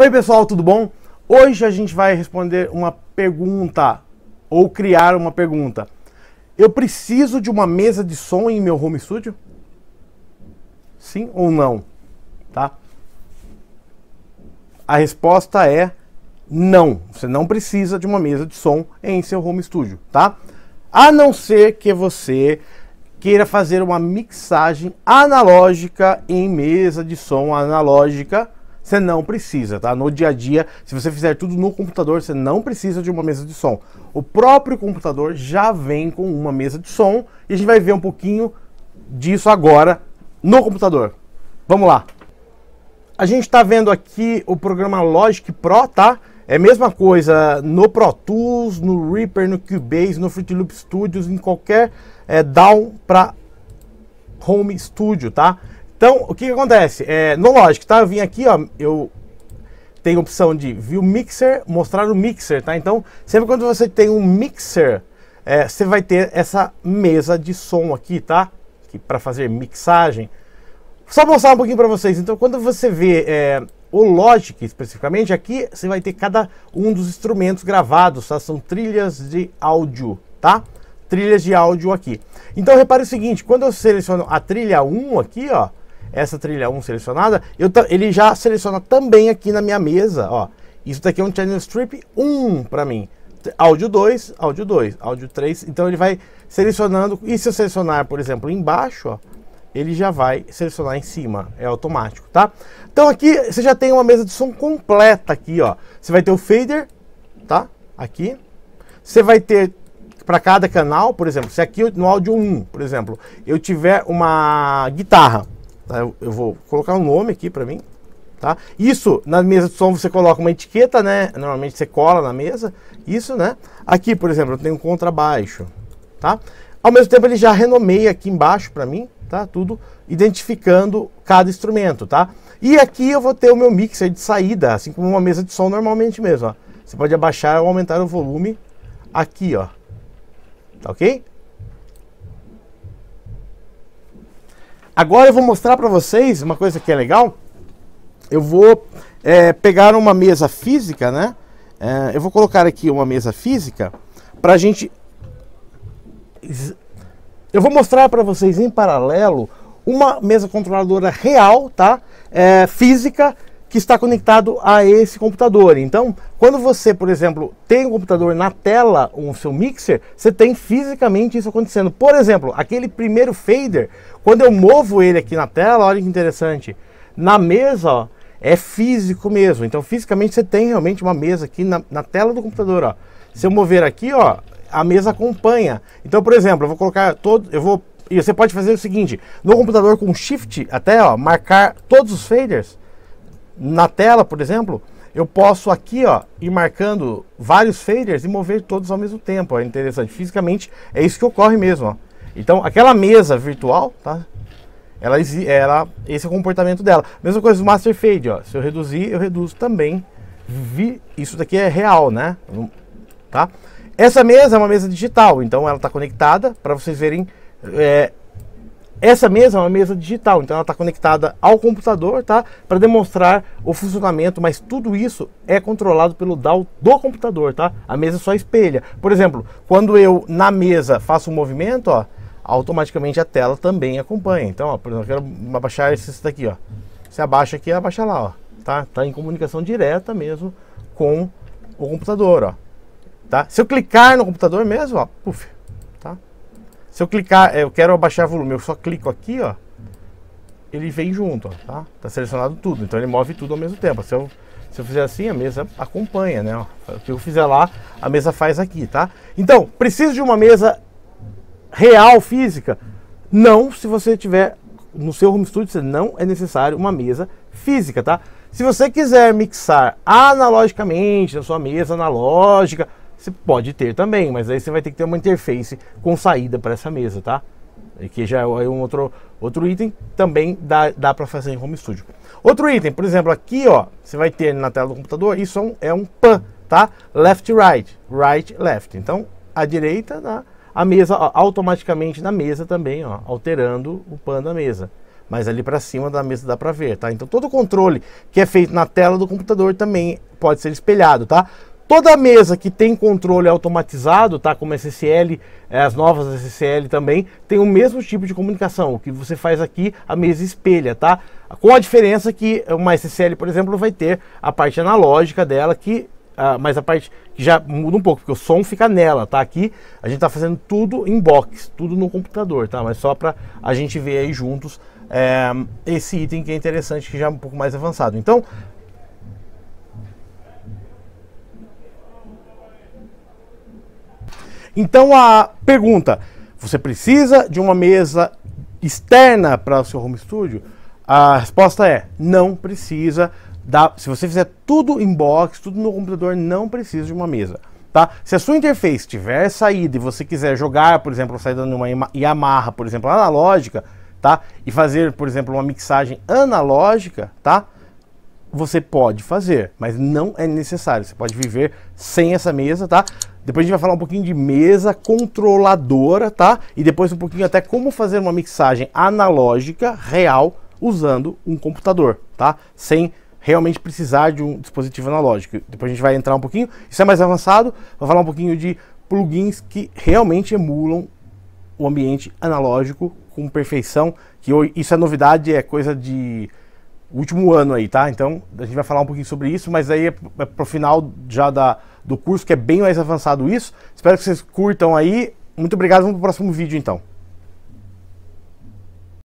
Oi, pessoal, tudo bom? Hoje a gente vai responder uma pergunta ou criar uma pergunta. Eu preciso de uma mesa de som em meu home studio? Sim ou não? Tá? A resposta é não. Você não precisa de uma mesa de som em seu home studio, tá? A não ser que você queira fazer uma mixagem analógica em mesa de som analógica você não precisa, tá? No dia a dia, se você fizer tudo no computador, você não precisa de uma mesa de som. O próprio computador já vem com uma mesa de som e a gente vai ver um pouquinho disso agora no computador. Vamos lá. A gente está vendo aqui o programa Logic Pro, tá? É a mesma coisa no Pro Tools, no Reaper, no Cubase, no Fruit Loop Studios, em qualquer é, eh, down para Home Studio, tá? Então, o que, que acontece? É, no Logic, tá? Eu vim aqui, ó, eu tenho a opção de View Mixer, mostrar o Mixer, tá? Então, sempre quando você tem um Mixer, é, você vai ter essa mesa de som aqui, tá? Para fazer mixagem. Só mostrar um pouquinho para vocês. Então, quando você vê é, o Logic especificamente, aqui você vai ter cada um dos instrumentos gravados, tá? São trilhas de áudio, tá? Trilhas de áudio aqui. Então, repare o seguinte, quando eu seleciono a trilha 1 aqui, ó, essa trilha 1 selecionada, eu, ele já seleciona também aqui na minha mesa, ó. Isso daqui é um channel strip 1 para mim. Áudio 2, áudio 2, áudio 3. Então ele vai selecionando. E se eu selecionar, por exemplo, embaixo, ó, ele já vai selecionar em cima, é automático, tá? Então aqui você já tem uma mesa de som completa aqui, ó. Você vai ter o fader, tá? Aqui. Você vai ter para cada canal, por exemplo, se aqui no áudio 1, por exemplo, eu tiver uma guitarra, Tá? Eu, eu, vou colocar um nome aqui para mim. Tá? Isso, na mesa de som você coloca uma etiqueta, né? Normalmente você cola na mesa. Isso, né? Aqui, por exemplo, eu tenho um contrabaixo, tá? Ao mesmo tempo ele já renomeia aqui embaixo para mim, tá? Tudo identificando cada instrumento, tá? E aqui eu vou ter o meu mixer de saída, assim como uma mesa de som normalmente mesmo, ó. Você pode abaixar ou aumentar o volume aqui, ó. Tá ok? Agora eu vou mostrar para vocês uma coisa que é legal. Eu vou é, pegar uma mesa física, né? É, eu vou colocar aqui uma mesa física para a gente... Eu vou mostrar para vocês em paralelo uma mesa controladora real, tá? É, física, que está conectado a esse computador. Então, quando você, por exemplo, tem um computador na tela, o um seu mixer, você tem fisicamente isso acontecendo. Por exemplo, aquele primeiro fader, quando eu movo ele aqui na tela, olha que interessante, na mesa, ó, é físico mesmo. Então, fisicamente você tem realmente uma mesa aqui na, na tela do computador, ó. Se eu mover aqui, ó, a mesa acompanha. Então, por exemplo, eu vou colocar todo, eu vou e você pode fazer o seguinte, no computador com shift até, ó, marcar todos os faders na tela, por exemplo, eu posso aqui ó, ir marcando vários faders e mover todos ao mesmo tempo. É interessante. Fisicamente é isso que ocorre mesmo. Ó. Então aquela mesa virtual, tá? Ela, ela, esse é o comportamento dela. Mesma coisa do Master Fade, ó. Se eu reduzir, eu reduzo também. Vi, isso daqui é real, né? Hum, tá? Essa mesa é uma mesa digital, então ela está conectada para vocês verem é, essa mesa é uma mesa digital, então ela está conectada ao computador, tá? Para demonstrar o funcionamento, mas tudo isso é controlado pelo DAO do computador, tá? A mesa só espelha. Por exemplo, quando eu na mesa faço um movimento, ó, automaticamente a tela também acompanha. Então, ó, por exemplo, eu quero abaixar esse daqui, ó. Se abaixa aqui, abaixa lá, ó. Tá? Tá em comunicação direta mesmo com o computador, ó. Tá? Se eu clicar no computador mesmo, ó, puf, se eu clicar, é, eu quero abaixar volume, eu só clico aqui, ó. Ele vem junto, ó, tá? Tá selecionado tudo, então ele move tudo ao mesmo tempo. Se eu, se eu fizer assim, a mesa acompanha, né? O que eu fizer lá, a mesa faz aqui, tá? Então, preciso de uma mesa real, física? Não, se você tiver no seu home studio, não é necessário uma mesa física, tá? Se você quiser mixar analogicamente na sua mesa analógica, você pode ter também, mas aí você vai ter que ter uma interface com saída para essa mesa, tá? Que já é, é um outro, outro item, também dá, dá para fazer em Home Studio. Outro item, por exemplo, aqui ó, você vai ter na tela do computador, isso é um, é um PAN, tá? Left, right, right, left. Então, a direita na a mesa, ó, automaticamente na mesa também, ó, alterando o PAN da mesa. Mas ali para cima da mesa dá para ver, tá? Então todo o controle que é feito na tela do computador também pode ser espelhado, tá? Toda mesa que tem controle automatizado, tá? Como SSL, é, as novas SSL também, tem o mesmo tipo de comunicação. O que você faz aqui, a mesa espelha, tá? Com a diferença que uma SSL, por exemplo, vai ter a parte analógica dela que ah, mas a parte que já muda um pouco, porque o som fica nela, tá? Aqui a gente tá fazendo tudo em box, tudo no computador, tá? Mas só para a gente ver aí juntos é, esse item que é interessante, que já é um pouco mais avançado. Então, Então a pergunta: você precisa de uma mesa externa para o seu home studio? A resposta é: não precisa. Da, se você fizer tudo em box, tudo no computador, não precisa de uma mesa. Tá? Se a sua interface tiver saída e você quiser jogar, por exemplo, a saída de uma Yamaha, por exemplo, analógica, tá? E fazer, por exemplo, uma mixagem analógica, tá? Você pode fazer, mas não é necessário. Você pode viver sem essa mesa, tá? Depois a gente vai falar um pouquinho de mesa controladora, tá? E depois um pouquinho até como fazer uma mixagem analógica, real, usando um computador, tá? Sem realmente precisar de um dispositivo analógico. Depois a gente vai entrar um pouquinho, isso é mais avançado, Vou falar um pouquinho de plugins que realmente emulam o ambiente analógico com perfeição, que isso é novidade, é coisa de último ano aí, tá? Então a gente vai falar um pouquinho sobre isso, mas aí é, é pro final já da do curso, que é bem mais avançado isso. Espero que vocês curtam aí. Muito obrigado, vamos para o próximo vídeo então.